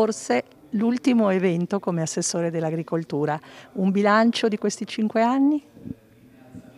forse l'ultimo evento come assessore dell'agricoltura. Un bilancio di questi cinque anni?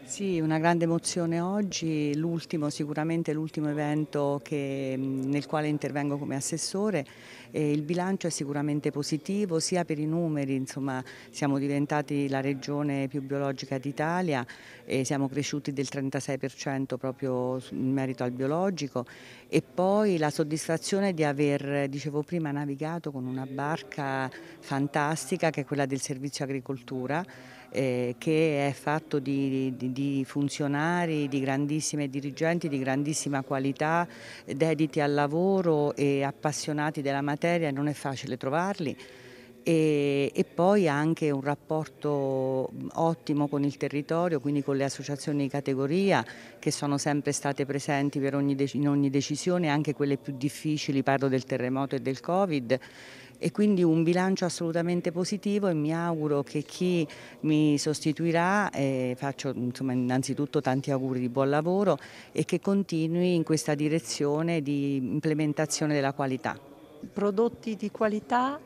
Sì, una grande emozione oggi, l'ultimo sicuramente l'ultimo evento che, nel quale intervengo come assessore. E il bilancio è sicuramente positivo sia per i numeri, insomma siamo diventati la regione più biologica d'Italia e siamo cresciuti del 36% proprio in merito al biologico e poi la soddisfazione di aver, dicevo prima, navigato con una barca fantastica che è quella del servizio agricoltura eh, che è fatto di, di, di, funzionari, di grandissime dirigenti, di grandissima qualità, dediti al lavoro e appassionati della materia, non è facile trovarli e, e, poi anche un rapporto ottimo con il territorio, quindi con le associazioni di categoria che sono sempre state presenti ogni in ogni decisione, anche quelle più difficili, parlo del terremoto e del Covid e quindi un bilancio assolutamente positivo e mi auguro che chi mi sostituirà, eh, faccio insomma, innanzitutto tanti auguri di buon lavoro e che continui in questa direzione di implementazione della qualità. Prodotti di qualità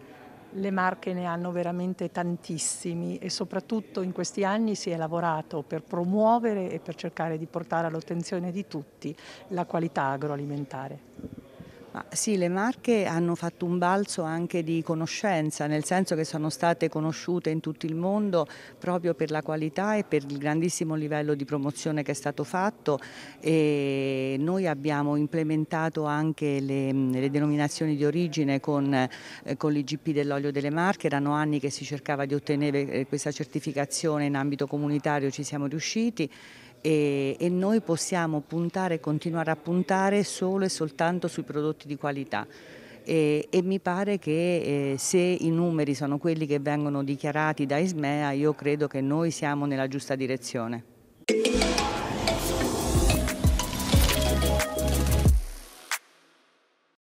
le Marche ne hanno veramente tantissimi e soprattutto in questi anni si è lavorato per promuovere e per cercare di portare all'attenzione di tutti la qualità agroalimentare. Ma sì, le Marche hanno fatto un balzo anche di conoscenza, nel senso che sono state conosciute in tutto il mondo proprio per la qualità e per il grandissimo livello di promozione che è stato fatto e noi abbiamo implementato anche le, le denominazioni di origine con, eh, con l'IGP dell'olio delle Marche, erano anni che si cercava di ottenere eh, questa certificazione in ambito comunitario, ci siamo riusciti e, e, noi possiamo puntare e continuare a puntare solo e soltanto sui prodotti di qualità. E, e mi pare che eh, se i numeri sono quelli che vengono dichiarati da Ismea, io credo che noi siamo nella giusta direzione.